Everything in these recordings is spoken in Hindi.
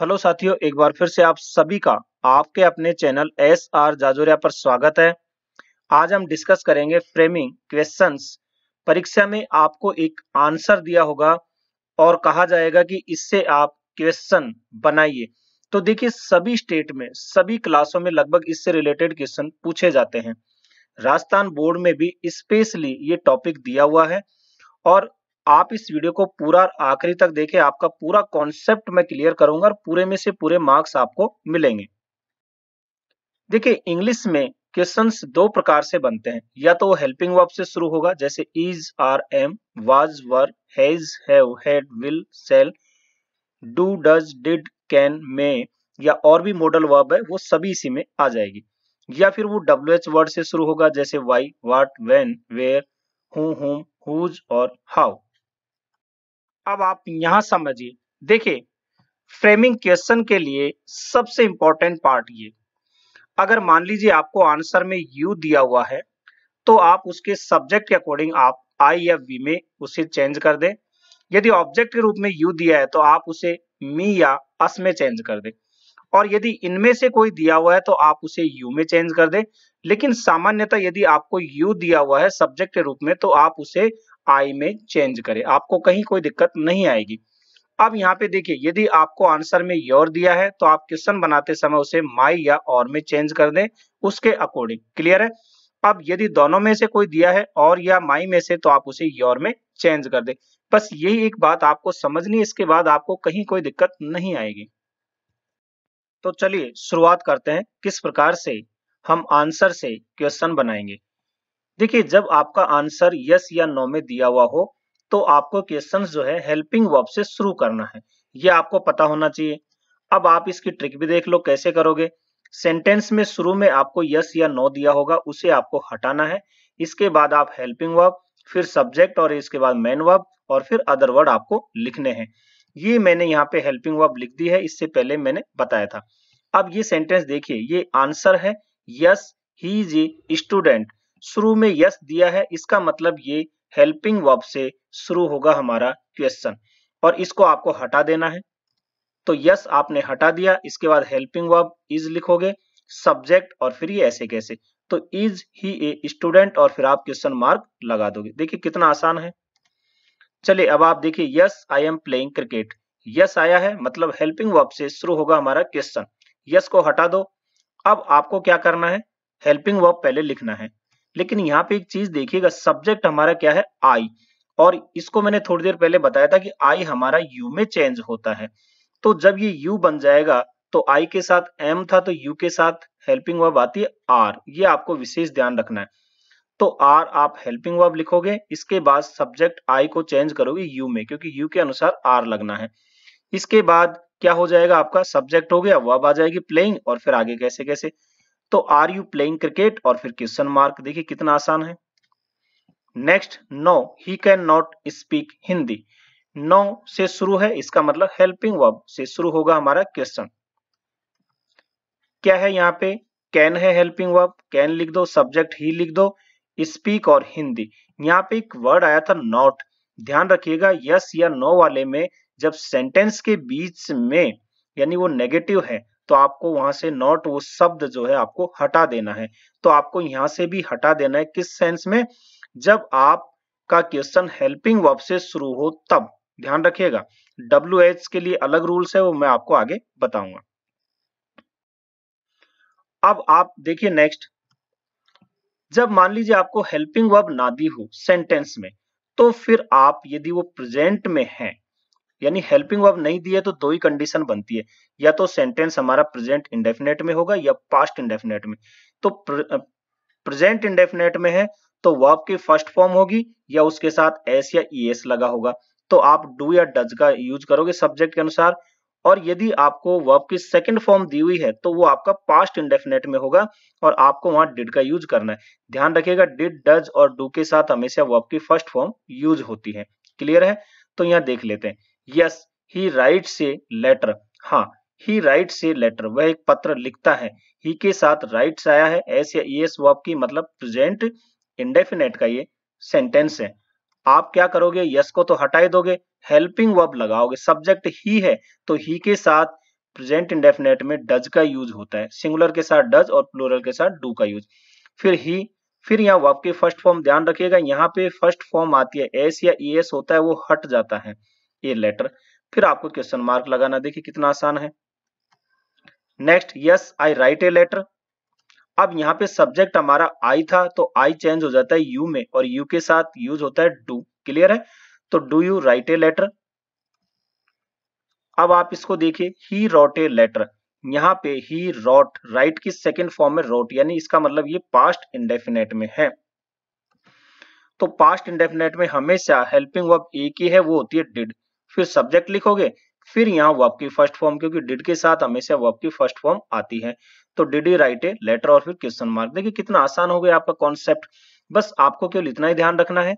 हेलो साथियों एक बार फिर से आप सभी का आपके अपने चैनल एस आर जाजोरिया पर स्वागत है आज हम डिस्कस करेंगे फ्रेमिंग क्वेश्चंस परीक्षा में आपको एक आंसर दिया होगा और कहा जाएगा कि इससे आप क्वेश्चन बनाइए तो देखिए सभी स्टेट में सभी क्लासों में लगभग इससे रिलेटेड क्वेश्चन पूछे जाते हैं राजस्थान बोर्ड में भी स्पेशली ये टॉपिक दिया हुआ है और आप इस वीडियो को पूरा आखिरी तक देखें आपका पूरा कॉन्सेप्ट मैं क्लियर करूंगा और पूरे में से पूरे मार्क्स आपको मिलेंगे देखिए इंग्लिश में क्वेश्चंस दो प्रकार से बनते हैं या तो वो हेल्पिंग वर्ब से शुरू होगा जैसे is are am was were has have had will shall do does did can may या और भी मॉडल वर्ब है वो सभी इसी में आ जाएगी या फिर वो डब्ल्यू एच वर्ड से शुरू होगा जैसे why what when where who whom whose और हाउ अब आप यहां समझिए देखिए फ्रेमिंग क्वेश्चन के लिए सबसे इंपॉर्टेंट पार्ट ये अगर मान लीजिए आपको आंसर में यू दिया हुआ है तो आप उसके सब्जेक्ट के अकॉर्डिंग आप आई या वी में उसे चेंज कर दें यदि ऑब्जेक्ट के रूप में यू दिया है तो आप उसे मी या अस में चेंज कर दें और यदि इनमें से कोई दिया हुआ है तो आप उसे यू में चेंज कर दें लेकिन सामान्यतः यदि आपको यू दिया हुआ है सब्जेक्ट के रूप में तो आप उसे आई में चेंज करें आपको कहीं कोई दिक्कत नहीं आएगी अब यहाँ पे देखिए यदि आपको आंसर में योर दिया है तो आप क्वेश्चन बनाते समय उसे माई या और में चेंज कर दें उसके अकॉर्डिंग क्लियर है अब यदि दोनों में से कोई दिया है और या माई में से तो आप उसे योर में चेंज कर दें बस यही एक बात आपको समझनी इसके बाद आपको कहीं कोई दिक्कत नहीं आएगी तो चलिए शुरुआत करते हैं किस प्रकार से हम आंसर से क्वेश्चन बनाएंगे देखिए जब आपका आंसर यस या नो में दिया हुआ हो तो आपको क्वेश्चन जो है हेल्पिंग वर्ब से शुरू करना है ये आपको पता होना चाहिए अब आप इसकी ट्रिक भी देख लो कैसे करोगे सेंटेंस में शुरू में आपको यस या नो दिया होगा उसे आपको हटाना है इसके बाद आप हेल्पिंग वर्ब फिर सब्जेक्ट और इसके बाद मेन वर्ब और फिर अदर वर्ड आपको लिखने हैं ये मैंने यहाँ पे हेल्पिंग वर्ब लिख दी है इससे पहले मैंने बताया था अब ये सेंटेंस देखिए ये आंसर है yes he is a student शुरू में यस दिया है इसका मतलब ये हेल्पिंग वर्ब से शुरू होगा हमारा क्वेश्चन और इसको आपको हटा देना है तो यस आपने हटा दिया इसके बाद हेल्पिंग वर्ब इज लिखोगे सब्जेक्ट और फिर ये ऐसे कैसे तो इज ही ए स्टूडेंट और फिर आप क्वेश्चन मार्क लगा दोगे देखिए कितना आसान है चलिए अब आप देखिए yes I am playing cricket yes आया है मतलब हेल्पिंग वर्ब से शुरू होगा हमारा क्वेश्चन यस को हटा दो अब आपको क्या करना है हेल्पिंग वर्ब पहले लिखना है लेकिन यहाँ पे एक चीज देखिएगा सब्जेक्ट हमारा क्या है आई और इसको मैंने थोड़ी देर पहले बताया था कि आई हमारा यू में चेंज होता है तो जब ये यू बन जाएगा तो आई के साथ एम था तो यू के साथ हेल्पिंग वर्ब आती है आर ये आपको विशेष ध्यान रखना है तो आर आप हेल्पिंग वर्ब लिखोगे इसके बाद सब्जेक्ट आई को चेंज करोगे यू में क्योंकि यू के अनुसार आर लगना है इसके बाद क्या हो जाएगा आपका सब्जेक्ट हो गया वर्ब आ जाएगी प्लेइंग और फिर आगे कैसे कैसे तो आर यू प्लेइंग क्रिकेट और फिर क्वेश्चन मार्क देखिए कितना आसान है next no he can not speak Hindi no से शुरू है इसका मतलब हेल्पिंग वर्ब से शुरू होगा हमारा क्वेश्चन क्या है यहाँ पे कैन है हेल्पिंग वर्ब कैन लिख दो सब्जेक्ट ही लिख दो स्पीक और हिंदी यहाँ पे एक वर्ड आया था नॉट ध्यान रखिएगा यस या नो वाले में जब सेंटेंस के बीच में यानी वो नेगेटिव है तो आपको वहां से नॉट वो शब्द जो है आपको हटा देना है तो आपको यहां से भी हटा देना है किस सेंस में जब आप का क्वेश्चन हेल्पिंग वर्ब से शुरू हो तब ध्यान रखिएगा डब्ल्यू एच के लिए अलग रूल्स है वो मैं आपको आगे बताऊंगा अब आप देखिए नेक्स्ट जब मान लीजिए आपको हेल्पिंग वर्ब ना दी हो सेंटेंस में तो फिर आप यदि वो प्रेजेंट में है यानी हेल्पिंग वर्ब नहीं दिए तो दो ही कंडीशन बनती है या तो सेंटेंस हमारा प्रेजेंट इंडेफिनेट में होगा या पास्ट इंडेफिनेट में तो प्रेजेंट इंडेफिनेट में है तो वर्ब की फर्स्ट फॉर्म होगी या उसके साथ एस या ई e एस लगा होगा तो आप डू या डज का यूज करोगे सब्जेक्ट के अनुसार और यदि आपको वर्ब की सेकंड फॉर्म दी हुई है तो वो आपका पास्ट इंडेफिनेट में होगा और आपको वहां डिड का यूज करना है ध्यान रखिएगा डिड डज और डू के साथ हमेशा वर्ब की फर्स्ट फॉर्म यूज होती है क्लियर है तो यहाँ देख लेते हैं यस ही राइट से लेटर हाँ ही राइट से लेटर वह एक पत्र लिखता है ही के साथ राइट आया है एस या ई e एस मतलब प्रेजेंट इंडेफिनेट का ये सेंटेंस है आप क्या करोगे यस को तो हटाई दोगे हेल्पिंग वर्ब लगाओगे सब्जेक्ट ही है तो ही के साथ प्रेजेंट इंडेफिनेट में डज का यूज होता है सिंगुलर के साथ डज और प्लोरल के साथ डू का यूज फिर ही फिर यहाँ वर्ब के फर्स्ट फॉर्म ध्यान रखिएगा यहाँ पे फर्स्ट फॉर्म आती है एस या ई e एस होता है वो हट जाता है ए लेटर फिर आपको क्वेश्चन मार्क लगाना देखिए कितना आसान है next yes I write a letter अब यहाँ पे सब्जेक्ट हमारा आई था तो आई चेंज हो जाता है यू में और यू के साथ यूज होता है डू क्लियर है तो do you write a letter अब आप इसको देखिए ही रोट ए लेटर यहाँ पे ही रोट राइट की सेकेंड फॉर्म में रोट यानी इसका मतलब ये पास्ट इंडेफिनेट में है तो पास्ट इंडेफिनेट में हमेशा हेल्पिंग वर्ब एक ही है वो होती है डिड फिर सब्जेक्ट लिखोगे फिर यहाँ वर्ब की फर्स्ट फॉर्म क्योंकि डिड के साथ हमेशा वर्ब की फर्स्ट फॉर्म आती है तो did you write a letter और फिर क्वेश्चन मार्क देखिए कितना आसान हो गया आपका कॉन्सेप्ट बस आपको केवल इतना ही ध्यान रखना है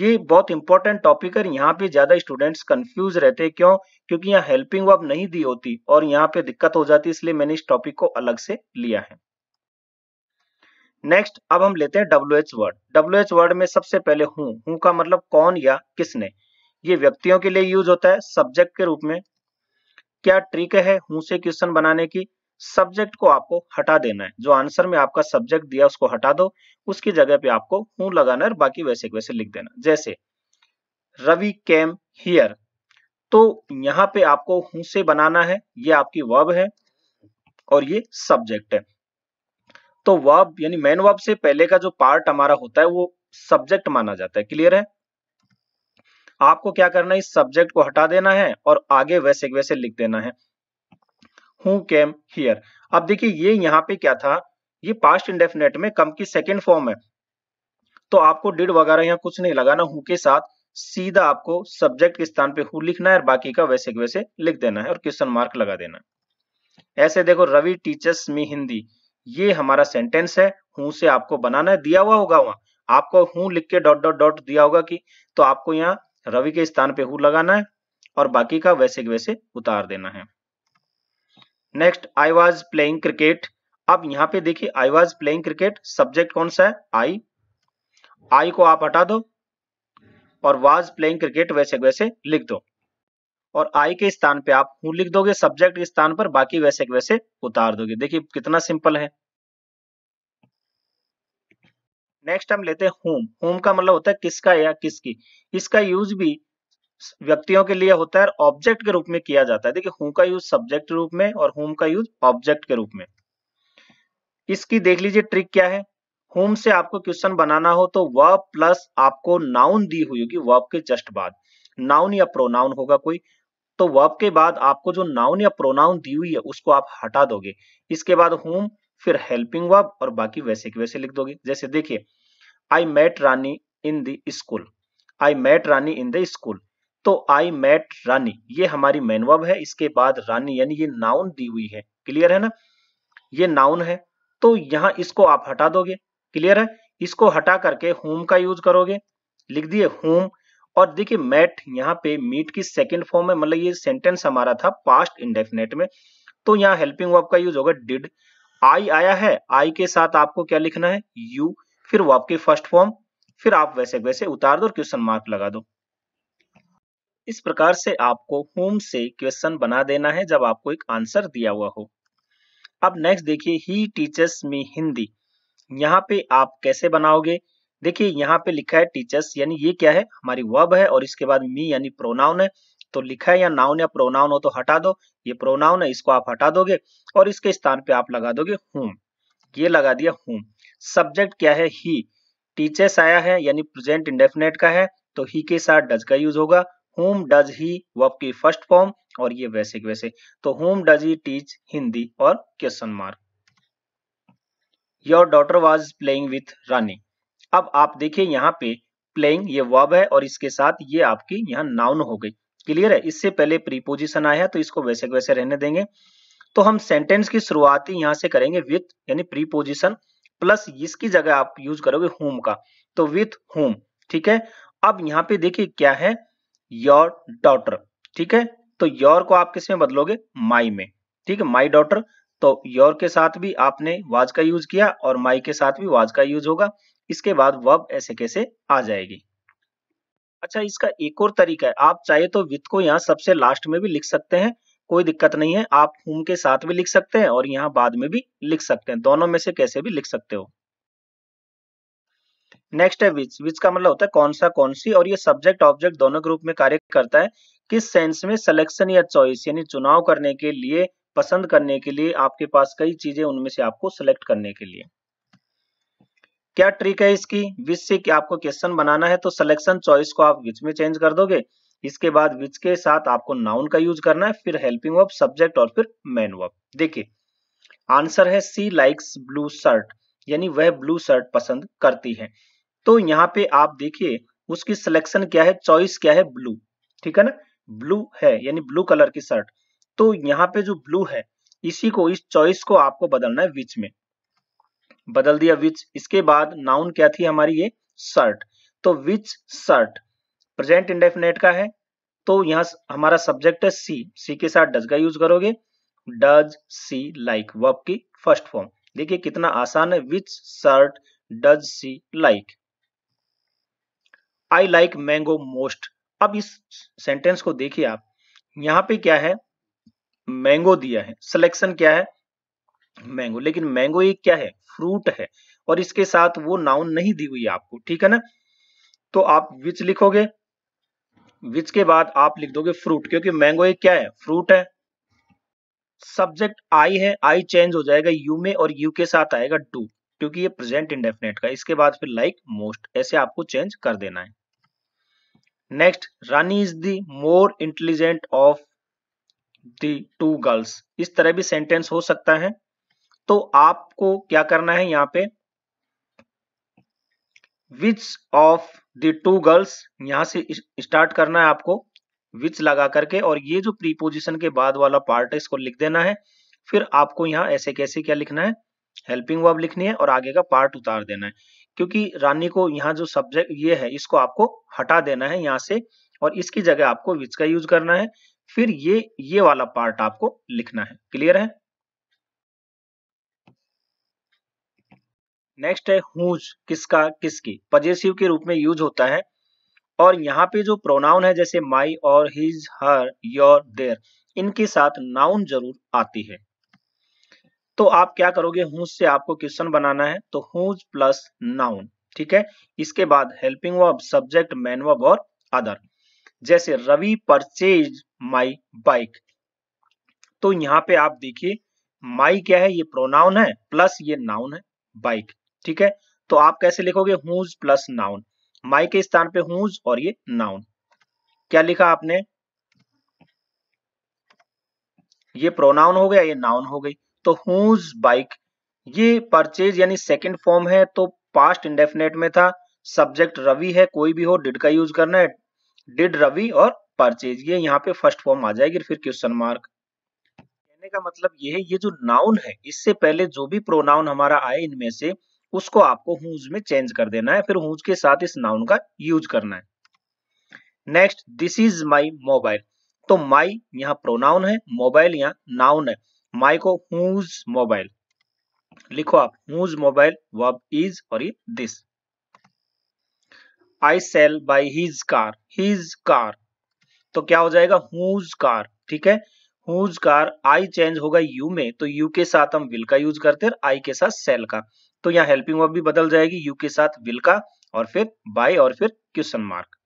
ये बहुत इंपॉर्टेंट टॉपिक है यहाँ पे ज्यादा स्टूडेंट्स कंफ्यूज रहते हैं क्यों क्योंकि यहाँ हेल्पिंग वर्ब नहीं दी होती और यहाँ पे दिक्कत हो जाती है इसलिए मैंने इस टॉपिक को अलग से लिया है नेक्स्ट अब हम लेते हैं W H word W H word में सबसे पहले हूं हूं का मतलब कौन या किसने ये व्यक्तियों के लिए यूज होता है सब्जेक्ट के रूप में क्या ट्रिक है हूं क्वेश्चन बनाने की सब्जेक्ट को आपको हटा देना है जो आंसर में आपका सब्जेक्ट दिया उसको हटा दो उसकी जगह पे आपको हूं लगाना है बाकी वैसे वैसे लिख देना जैसे रवि कैम हियर तो यहाँ पे आपको हूं से बनाना है ये आपकी वर्ब है और ये सब्जेक्ट है तो वर्ब यानी मेन वर्ब से पहले का जो पार्ट हमारा होता है वो सब्जेक्ट माना जाता है क्लियर है आपको क्या करना है इस सब्जेक्ट को हटा देना है और आगे वैसे वैसे लिख देना है हु केम हियर अब देखिए ये यहाँ पे क्या था ये पास्ट इंडेफिनेट में कम की सेकेंड फॉर्म है तो आपको डिड वगैरह यहाँ कुछ नहीं लगाना हु के साथ सीधा आपको सब्जेक्ट के स्थान पे हु लिखना है और बाकी का वैसे वैसे लिख देना है और क्वेश्चन मार्क लगा देना है ऐसे देखो रवि टीचर्स मी हिंदी ये हमारा सेंटेंस है हूं से आपको बनाना है दिया हुआ होगा वहां आपको हूं लिख के डॉट डॉट डॉट दिया होगा कि तो आपको यहाँ रवि के स्थान पे हु लगाना है और बाकी का वैसे के वैसे उतार देना है next I was playing cricket अब यहाँ पे देखिए I was playing cricket subject कौन सा है आई आई को आप हटा दो और वॉज प्लेइंग क्रिकेट वैसे वैसे लिख दो और आई के स्थान पे आप हूं लिख दोगे सब्जेक्ट के स्थान पर बाकी वैसे वैसे उतार दोगे देखिए कितना सिंपल है नेक्स्ट हम लेते हैं होम होम का मतलब होता है किसका या किसकी इसका यूज भी व्यक्तियों के लिए होता है ऑब्जेक्ट के रूप में किया जाता है देखिए होम का यूज सब्जेक्ट रूप में और होम का यूज ऑब्जेक्ट के रूप में इसकी देख लीजिए ट्रिक क्या है होम से आपको क्वेश्चन बनाना हो तो वर्ब प्लस आपको नाउन दी हुई होगी वर्ब के जस्ट बाद नाउन या प्रोनाउन होगा कोई तो वर्ब के बाद आपको जो नाउन या प्रोनाउन दी हुई है उसको आप हटा दोगे इसके बाद होम फिर हेल्पिंग वर्ब और बाकी वैसे के वैसे लिख दोगे जैसे देखिए I met Rani in the school I met Rani in the school तो आई मेट रानी ये हमारी मेन वर्ब है इसके बाद रानी यानी ये नाउन दी हुई है क्लियर है ना ये नाउन है तो यहाँ इसको आप हटा दोगे क्लियर है इसको हटा करके होम का यूज करोगे लिख दिए होम और देखिए मैट यहाँ पे मीट की सेकंड फॉर्म है मतलब ये सेंटेंस हमारा था पास्ट इंडेफिनेट में तो यहाँ हेल्पिंग वर्ब का यूज होगा डिड आई आया है आई के साथ आपको क्या लिखना है यू फिर वो आपकी फर्स्ट फॉर्म फिर आप वैसे वैसे उतार दो क्वेश्चन मार्क लगा दो इस प्रकार से आपको होम से क्वेश्चन बना देना है जब आपको एक आंसर दिया हुआ हो अब नेक्स्ट देखिए ही टीचर्स मी हिंदी यहाँ पे आप कैसे बनाओगे देखिए यहाँ पे लिखा है टीचर्स यानी ये क्या है हमारी वर्ब है और इसके बाद मी यानी प्रोनाउन है तो लिखा है या नाउन या प्रोनाउन हो तो हटा दो ये प्रोनाउन है इसको आप हटा दोगे और इसके स्थान पे आप लगा दोगे हूम ये लगा दिया हूम सब्जेक्ट क्या है ही टीचर्स आया है यानी प्रेजेंट इंडेफिनेट का है तो ही के साथ डज का यूज होगा होम डज ही वर्ब की फर्स्ट फॉर्म और ये वैसे के वैसे तो whom does he teach Hindi और question mark your daughter was playing with Rani अब आप देखिए यहाँ पे प्लेइंग ये वर्ब है और इसके साथ ये आपकी यहाँ नाउन हो गई क्लियर है इससे पहले प्रीपोजिशन आया तो इसको वैसे वैसे रहने देंगे तो हम सेंटेंस की शुरुआत ही यहां से करेंगे विथ यानी प्रीपोजिशन प्लस इसकी जगह आप यूज करोगे होम का तो विथ होम ठीक है अब यहाँ पे देखिए क्या है योर डॉटर ठीक है तो योर को आप किसमें बदलोगे माई में ठीक है माई डॉटर तो योर के साथ भी आपने वाज का यूज किया और माई के साथ भी वाज का यूज होगा इसके बाद वब ऐसे कैसे आ जाएगी अच्छा इसका एक और तरीका है आप चाहे तो विथ को यहाँ सबसे लास्ट में भी लिख सकते हैं कोई दिक्कत नहीं है आप हुम के साथ भी लिख सकते हैं और यहाँ बाद में भी लिख सकते हैं दोनों में से कैसे भी लिख सकते हो नेक्स्ट है विच विच का मतलब होता है कौन सा कौन सी और ये सब्जेक्ट ऑब्जेक्ट दोनों ग्रुप में कार्य करता है किस सेंस में सिलेक्शन या चॉइस यानी चुनाव करने के लिए पसंद करने के लिए आपके पास कई चीजें उनमें से आपको सिलेक्ट करने के लिए क्या ट्रिक है इसकी विच से कि आपको क्वेश्चन बनाना है तो सिलेक्शन चॉइस को आप विच में चेंज कर दोगे इसके बाद विच के साथ आपको नाउन का यूज करना है फिर हेल्पिंग वर्ब सब्जेक्ट और फिर मैन वर्ब देखिए आंसर है सी लाइक्स ब्लू शर्ट यानी वह ब्लू शर्ट पसंद करती है तो यहाँ पे आप देखिए उसकी सिलेक्शन क्या है चॉइस क्या है ब्लू ठीक है ना ब्लू है यानी ब्लू कलर की शर्ट तो यहाँ पे जो ब्लू है इसी को इस चॉइस को आपको बदलना है विच में बदल दिया विच इसके बाद नाउन क्या थी हमारी ये शर्ट तो विच शर्ट प्रेजेंट इंडेफिनेट का है तो यहां हमारा सब्जेक्ट है सी सी के साथ डज का यूज करोगे डज सी लाइक वर्ब की फर्स्ट फॉर्म देखिए कितना आसान है which shirt does she like I like mango most अब इस सेंटेंस को देखिए आप यहां पे क्या है मैंगो दिया है सिलेक्शन क्या है मैंगो लेकिन मैंगो एक क्या है फ्रूट है और इसके साथ वो नाउन नहीं दी हुई आपको ठीक है ना तो आप विच लिखोगे विच के बाद आप लिख दोगे फ्रूट क्योंकि मैंगो एक क्या है फ्रूट है सब्जेक्ट आई है आई चेंज हो जाएगा यू में और यू के साथ आएगा डू क्योंकि ये प्रेजेंट इंडेफिनेट का इसके बाद फिर लाइक like, मोस्ट ऐसे आपको चेंज कर देना है next Rani is the more intelligent of the two girls इस तरह भी सेंटेंस हो सकता है तो आपको क्या करना है यहाँ पे which of the two girls यहां से स्टार्ट करना है आपको विच लगा करके और ये जो प्रीपोजिशन के बाद वाला पार्ट है इसको लिख देना है फिर आपको यहाँ ऐसे कैसे क्या लिखना है हेल्पिंग वर्ब लिखनी है और आगे का पार्ट उतार देना है क्योंकि रानी को यहाँ जो सब्जेक्ट ये है इसको आपको हटा देना है यहाँ से और इसकी जगह आपको विच का यूज करना है फिर ये ये वाला पार्ट आपको लिखना है क्लियर है नेक्स्ट है हुज किसका किसकी पजेसिव के रूप में यूज होता है और यहाँ पे जो प्रोनाउन है जैसे माई और हिज हर योर देर इनके साथ नाउन जरूर आती है तो आप क्या करोगे हुज से आपको क्वेश्चन बनाना है तो हुज प्लस नाउन ठीक है इसके बाद helping verb subject main verb और अदर जैसे रवि परचेज माई बाइक तो यहाँ पे आप देखिए माई क्या है ये प्रोनाउन है प्लस ये नाउन है बाइक ठीक है तो आप कैसे लिखोगे हुज प्लस नाउन माई के स्थान पे हुज और ये नाउन क्या लिखा आपने ये प्रोनाउन हो गया ये नाउन हो गई तो हुज बाइक ये परचेज यानी सेकंड फॉर्म है तो पास्ट इंडेफिनेट में था सब्जेक्ट रवि है कोई भी हो डिड का यूज करना है डिड रवि और परचेज ये यहाँ पे फर्स्ट फॉर्म आ जाएगी फिर क्वेश्चन मार्क कहने का मतलब ये है ये जो नाउन है इससे पहले जो भी प्रोनाउन हमारा आए इनमें से उसको आपको हूज में चेंज कर देना है फिर हूज के साथ इस नाउन का यूज करना है next this is my mobile तो माई यहाँ प्रोनाउन है मोबाइल यहाँ नाउन है माई को हूज मोबाइल लिखो आप हूज मोबाइल वब इज और ये this I sell by his car his car तो क्या हो जाएगा हुज कार ठीक है हुज कार आई चेंज होगा यू में तो यू के साथ हम विल का यूज करते हैं आई के साथ सेल का तो यहाँ हेल्पिंग वर्ब भी बदल जाएगी यू के साथ विल का और फिर बाय और फिर क्वेश्चन मार्क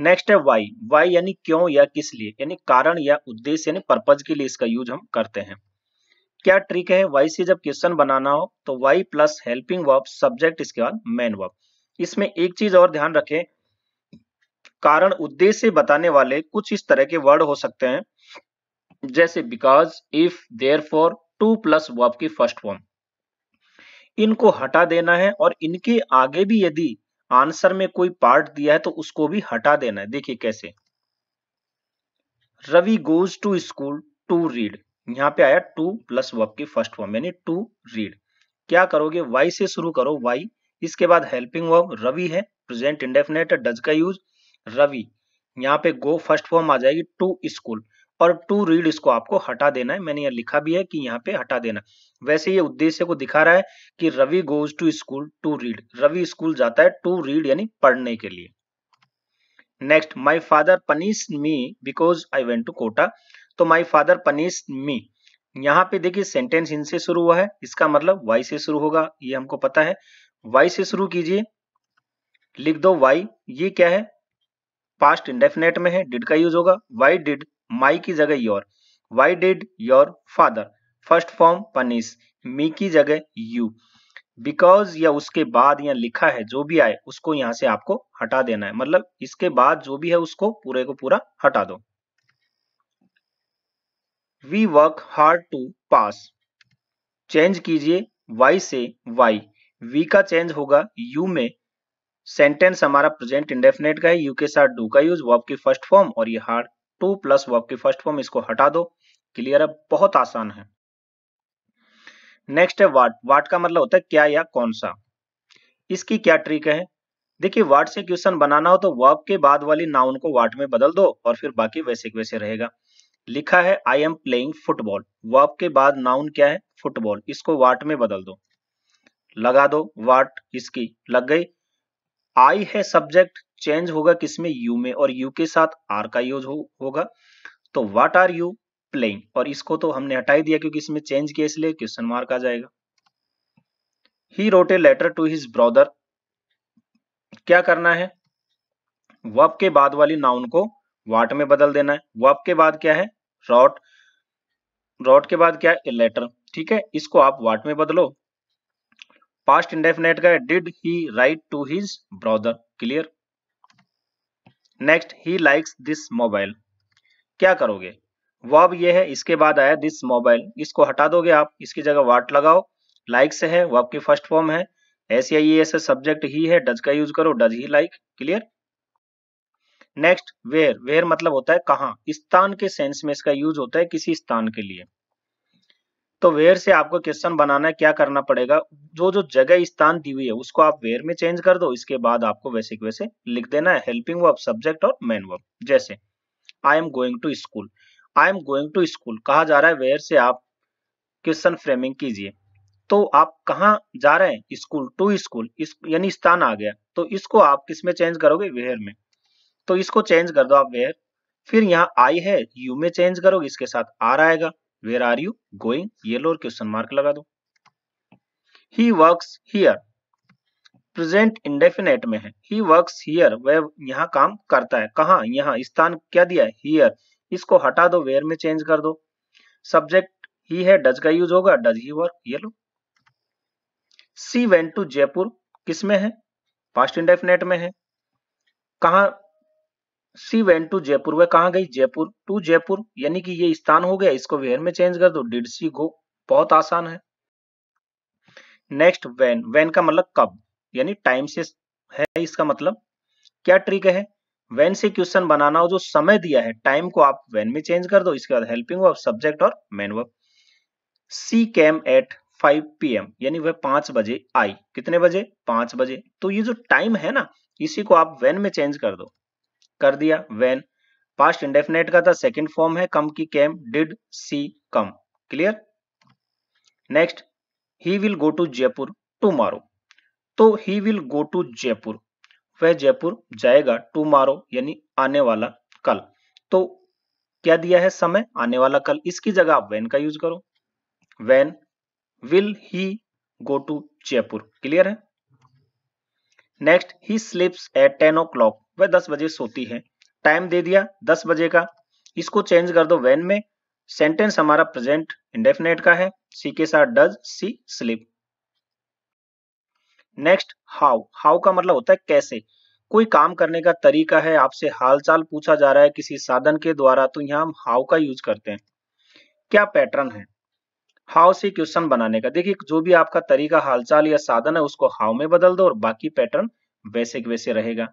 नेक्स्ट है वाई वाई यानी क्यों या किस लिए यानी कारण या उद्देश्य यानी पर्पज के लिए इसका यूज हम करते हैं क्या ट्रिक है वाई से जब क्वेश्चन बनाना हो तो why plus helping verb subject इसके बाद मेन वर्ब इसमें एक चीज और ध्यान रखें कारण उद्देश्य बताने वाले कुछ इस तरह के वर्ड हो सकते हैं जैसे because if there for to plus verb की फर्स्ट फॉर्म इनको हटा देना है और इनके आगे भी यदि आंसर में कोई पार्ट दिया है तो उसको भी हटा देना है देखिए कैसे Ravi goes to school to read यहाँ पे आया टू प्लस वर्ब की फर्स्ट फॉर्म यानी टू रीड क्या करोगे वाई से शुरू करो वाई इसके बाद हेल्पिंग वर्ब रवि है प्रेजेंट इंडेफिनेट डज का यूज रवि यहाँ पे गो फर्स्ट फॉर्म आ जाएगी टू स्कूल और टू रीड इसको आपको हटा देना है मैंने यहाँ लिखा भी है कि यहाँ पे हटा देना वैसे ये उद्देश्य को दिखा रहा है कि Ravi goes to school to read Ravi school जाता है टू रीड यानी पढ़ने के लिए next my father punish me because I went to Kota तो माई फादर पनिश मी यहाँ पे देखिए सेंटेंस इनसे शुरू हुआ है इसका मतलब वाई से शुरू होगा ये हमको पता है वाई से शुरू कीजिए लिख दो वाई ये क्या है पास्ट इंडेफिनेट में है डिड का यूज होगा वाई डिड माई की जगह your why did your father first form punish me की जगह यू बिकॉज या उसके बाद या लिखा है जो भी आए उसको यहां से आपको हटा देना है मतलब इसके बाद जो भी है उसको पूरे को पूरा हटा दो we work hard to pass change कीजिए वाई से वाई वी का चेंज होगा यू में सेंटेंस हमारा प्रेजेंट इंडेफिनेट का है यू के साथ डू का यूज वर्क की फर्स्ट फॉर्म और ये हार्ड टू प्लस वर्ब की फर्स्ट फॉर्म इसको हटा दो क्लियर है बहुत आसान है नेक्स्ट है वाट वाट का मतलब होता है क्या या कौन सा इसकी क्या ट्रिक है देखिए वाट से क्वेश्चन बनाना हो तो वर्ब के बाद वाली नाउन को वाट में बदल दो और फिर बाकी वैसे वैसे रहेगा लिखा है I am playing football verb के बाद नाउन क्या है फुटबॉल इसको वाट में बदल दो लगा दो वाट इसकी लग गई आई है सब्जेक्ट चेंज होगा किसमें यू में और यू के साथ आर का यूज हो, होगा तो वाट आर यू प्लेइंग और इसको तो हमने हटाई दिया क्योंकि इसमें चेंज किया इसलिए क्वेश्चन मार्क आ जाएगा he wrote a letter to his brother क्या करना है वब के बाद वाली नाउन को वाट में बदल देना है वब के बाद क्या है रॉट रॉट के बाद क्या है लेटर ठीक है इसको आप वाट में बदलो पास्ट इंडेफिनेट का did he write to his brother clear next he likes this mobile क्या करोगे वर्ब ये है इसके बाद आया दिस मोबाइल इसको हटा दोगे आप इसकी जगह वाट लगाओ लाइक्स है वर्ब की फर्स्ट फॉर्म है S I S subject he है डज का यूज करो does he like clear next where where मतलब होता है कहा स्थान के सेंस में इसका यूज होता है किसी स्थान के लिए तो वेयर से आपको क्वेश्चन बनाना है क्या करना पड़ेगा जो जो जगह स्थान दी हुई है उसको आप वेयर में चेंज कर दो इसके बाद आपको वैसे के वैसे लिख देना है हेल्पिंग वर्ब सब्जेक्ट और मेन वर्ब जैसे I am going to school I am going to school कहा जा रहा है वेयर से आप क्वेश्चन फ्रेमिंग कीजिए तो आप कहाँ जा रहे हैं स्कूल टू स्कूल यानी स्थान आ गया तो इसको आप किस में चेंज करोगे वेयर में तो इसको चेंज कर दो आप वेयर फिर यहाँ आई है यू में चेंज करोगे इसके साथ आर आएगा वेर आर यू गोइंग येलो और क्वेश्चन मार्क लगा दो he works here present indefinite में है ही वर्क्स हियर वह यहाँ काम करता है कहा यहाँ स्थान क्या दिया है हियर इसको हटा दो वेयर में चेंज कर दो सब्जेक्ट ही है डज का यूज होगा डज ही वर्क ये लो सी वेंट टू जयपुर किसमें है पास्ट इंडेफिनेट में है कहा सी वेंट टू जयपुर वह कहा गई जयपुर टू जयपुर यानी कि ये स्थान हो गया इसको वेयर में चेंज कर दो डिड सी गो बहुत आसान है नेक्स्ट वैन वैन का मतलब कब यानी टाइम से है इसका मतलब क्या ट्रिक है वैन से क्वेश्चन बनाना हो जो समय दिया है टाइम को आप वैन में चेंज कर दो इसके बाद हेल्पिंग वर्ब सब्जेक्ट और main verb she came at 5 PM यानी वह पांच बजे आई कितने बजे पांच बजे तो ये जो टाइम है ना इसी को आप वैन में चेंज कर दो कर दिया वेन पास्ट इंडेफिनेट का था सेकेंड फॉर्म है कम की came did she come clear next he will go to Jaipur tomorrow तो he will go to Jaipur वह जयपुर जाएगा टुमारो यानी आने वाला कल तो क्या दिया है समय आने वाला कल इसकी जगह आप वैन का यूज करो when will he go to Jaipur clear है next he sleeps at ten o'clock वह दस बजे सोती है टाइम दे दिया दस बजे का इसको चेंज कर दो वेन में सेंटेंस हमारा प्रेजेंट इंडेफिनेट का है सी के साथ does she sleep next how how का मतलब होता है कैसे कोई काम करने का तरीका है आपसे हालचाल पूछा जा रहा है किसी साधन के द्वारा तो यहाँ हम हाउ का यूज करते हैं क्या पैटर्न है हाउ से क्वेश्चन बनाने का देखिए जो भी आपका तरीका हालचाल या साधन है उसको हाउ में बदल दो और बाकी पैटर्न वैसे वैसे रहेगा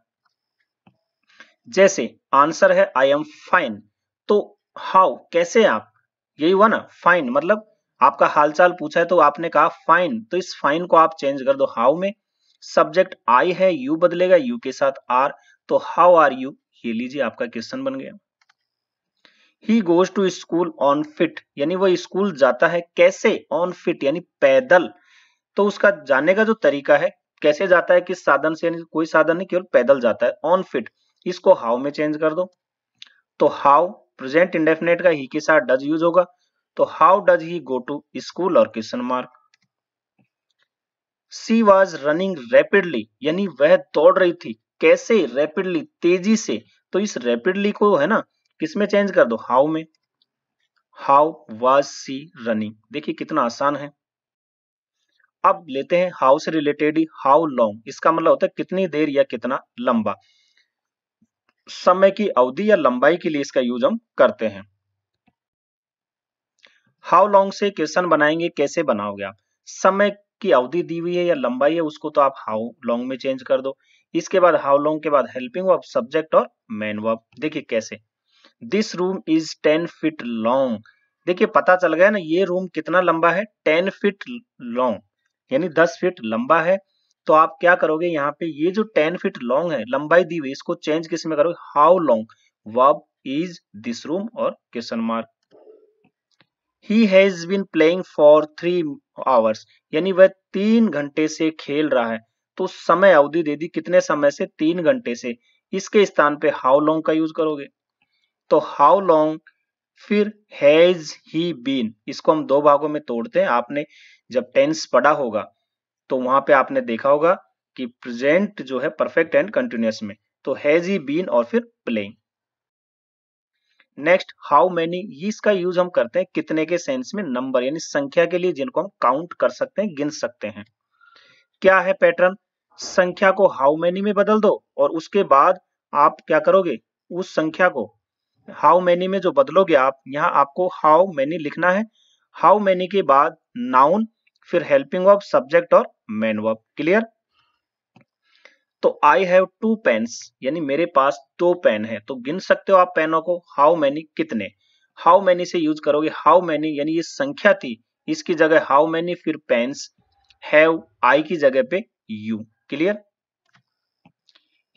जैसे आंसर है आई एम फाइन तो हाउ कैसे आप यही हुआ ना फाइन मतलब आपका हालचाल पूछा है तो आपने कहा फाइन तो इस फाइन को आप चेंज कर दो हाउ में सब्जेक्ट आई है यू बदलेगा यू के साथ आर तो हाउ आर यू ये लीजिए आपका क्वेश्चन बन गया he goes to school on feet यानी वह स्कूल जाता है कैसे ऑन फिट यानी पैदल तो उसका जाने का जो तरीका है कैसे जाता है किस साधन से यानी कोई साधन नहीं केवल पैदल जाता है ऑन फिट इसको हाउ में चेंज कर दो तो हाउ प्रेजेंट इंडेफिनेट का ही के साथ डज यूज होगा तो how does he go to school और question mark she was running rapidly यानी वह दौड़ रही थी कैसे रेपिडली तेजी से तो इस रेपिडली को है ना किसमें चेंज कर दो हाउ में हाउ वॉज सी रनिंग देखिए कितना आसान है अब लेते हैं हाउ से रिलेटेड हाउ लॉन्ग इसका मतलब होता है कितनी देर या कितना लंबा समय की अवधि या लंबाई के लिए इसका यूज हम करते हैं हाउ लॉन्ग से क्वेश्चन बनाएंगे कैसे बनाओगे आप समय की अवधि दी हुई है या लंबाई है उसको तो आप हाउ लॉन्ग में चेंज कर दो इसके बाद हाउ लॉन्ग के बाद हेल्पिंग वर्ब सब्जेक्ट और मैन वर्ब देखिए कैसे this room is ten feet long देखिए पता चल गया ना ये रूम कितना लंबा है टेन फिट लॉन्ग यानी दस फिट लंबा है तो आप क्या करोगे यहाँ पे ये जो टेन फीट लॉन्ग है लंबाई दी हुई इसको चेंज किस में करोगे how long was is this room और question mark he has been playing for three hours यानी वह तीन घंटे से खेल रहा है तो समय अवधि दे दी कितने समय से तीन घंटे से इसके स्थान पे हाउ लॉन्ग का यूज करोगे तो हाउ लॉन्ग फिर हैज ही बीन इसको हम दो भागों में तोड़ते हैं आपने जब टेंस पढ़ा होगा तो वहां पे आपने देखा होगा कि प्रेजेंट जो है परफेक्ट एंड कंटिन्यूस में तो हैज ही बीन और फिर प्लेइंग नेक्स्ट हाउ मेनी इसका यूज हम करते हैं कितने के सेंस में नंबर यानी संख्या के लिए जिनको हम काउंट कर सकते हैं गिन सकते हैं क्या है पैटर्न संख्या को हाउ मेनी में बदल दो और उसके बाद आप क्या करोगे उस संख्या को हाउ मेनी में जो बदलोगे आप यहाँ आपको हाउ मेनी लिखना है हाउ मेनी के बाद नाउन फिर हेल्पिंग वर्ब सब्जेक्ट और मेन वर्ब क्लियर तो आई हैव टू पेन्स यानी मेरे पास दो पेन है तो गिन सकते हो आप पेनों को हाउ मैनी कितने हाउ मैनी से यूज करोगे हाउ मैनी यानी ये संख्या थी इसकी जगह हाउ मैनी फिर पेन्स हैव आई की जगह पे you clear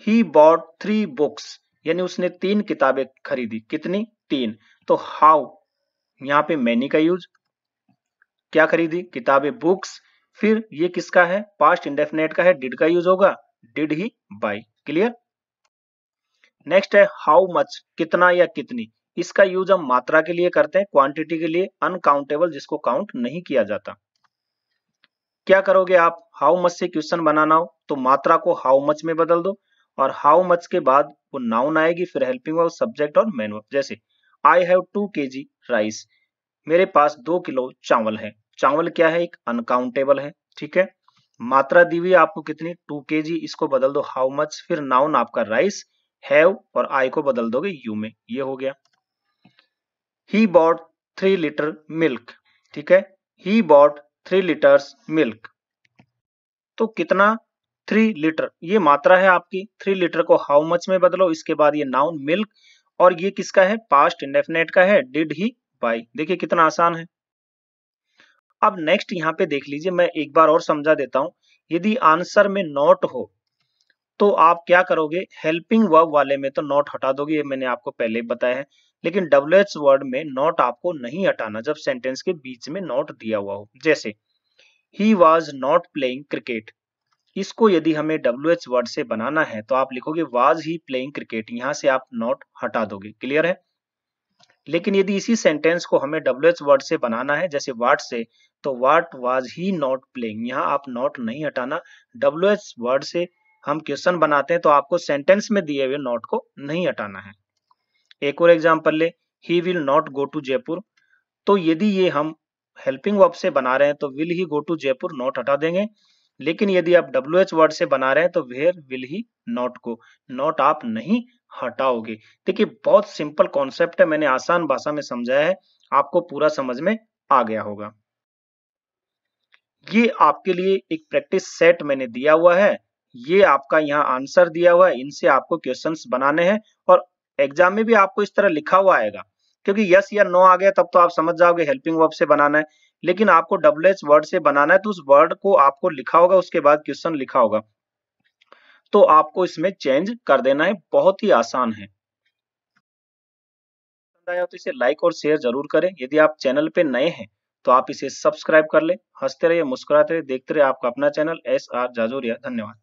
he bought three books यानी उसने तीन किताबें खरीदी कितनी तीन तो हाउ यहां पे मैनी का यूज क्या खरीदी किताबें बुक्स फिर ये किसका है पास्ट इंडेफिनेट का है डिड का यूज होगा did he buy clear next है हाउ मच कितना या कितनी इसका यूज हम मात्रा के लिए करते हैं क्वांटिटी के लिए अनकाउंटेबल जिसको काउंट नहीं किया जाता क्या करोगे आप हाउ मच से क्वेश्चन बनाना हो तो मात्रा को हाउ मच में बदल दो और हाउ मच के बाद वो नाउन आएगी फिर हेल्पिंग वर्ब सब्जेक्ट और मैन वर्ब जैसे आई हैव टू के जी राइस मेरे पास दो किलो चावल है चावल क्या है एक अनकाउंटेबल है ठीक है मात्रा दी हुई आपको कितनी टू के इसको बदल दो हाउ मच फिर नाउन आपका राइस हैव और आई को बदल दोगे यू में ये हो गया he bought three litre milk ठीक है he bought three litres milk तो कितना थ्री लीटर ये मात्रा है आपकी थ्री लीटर को हाउ मच में बदलो इसके बाद ये नाउन मिल्क और ये किसका है पास्ट इंडेफिनेट का है डिड ही बाई देखिए कितना आसान है अब नेक्स्ट यहाँ पे देख लीजिए मैं एक बार और समझा देता हूँ यदि आंसर में नॉट हो तो आप क्या करोगे हेल्पिंग वर्ब वाले में तो नॉट हटा दोगे ये मैंने आपको पहले बताया है लेकिन डब्ल्यू एच वर्ड में नॉट आपको नहीं हटाना जब सेंटेंस के बीच में नॉट दिया हुआ हो जैसे he was not playing cricket इसको यदि हमें डब्ल्यू एच वर्ड से बनाना है तो आप लिखोगे वाज ही प्लेइंग क्रिकेट यहां से आप नॉट हटा दोगे क्लियर है लेकिन यदि इसी सेंटेंस को हमें डब्ल्यू एच वर्ड से बनाना है जैसे वाट से तो what was he not playing यहाँ आप नॉट नहीं हटाना डब्ल्यू एच वर्ड से हम क्वेश्चन बनाते हैं तो आपको सेंटेंस में दिए हुए नॉट को नहीं हटाना है एक और एग्जाम्पल ले he will not go to Jaipur तो यदि ये हम हेल्पिंग वर्ब से बना रहे हैं तो will he go to Jaipur not हटा देंगे लेकिन यदि आप डब्ल्यू एच वर्ड से बना रहे हैं तो वेयर विल ही नॉट को नॉट आप नहीं हटाओगे देखिए बहुत सिंपल कॉन्सेप्ट है मैंने आसान भाषा में समझाया है आपको पूरा समझ में आ गया होगा ये आपके लिए एक प्रैक्टिस सेट मैंने दिया हुआ है ये आपका यहाँ आंसर दिया हुआ है इनसे आपको क्वेश्चन बनाने हैं और एग्जाम में भी आपको इस तरह लिखा हुआ आएगा क्योंकि यस या नो आ गया तब तो आप समझ जाओगे हेल्पिंग वर्ब से बनाना है लेकिन आपको डब्ल्यू एच वर्ड से बनाना है तो उस वर्ड को आपको लिखा होगा उसके बाद क्वेश्चन लिखा होगा तो आपको इसमें चेंज कर देना है बहुत ही आसान है तो इसे लाइक और शेयर जरूर करें यदि आप चैनल पे नए हैं तो आप इसे सब्सक्राइब कर ले हंसते रहिए मुस्कुराते रहिए देखते रहिए आपका अपना चैनल एस आर जाजोरिया धन्यवाद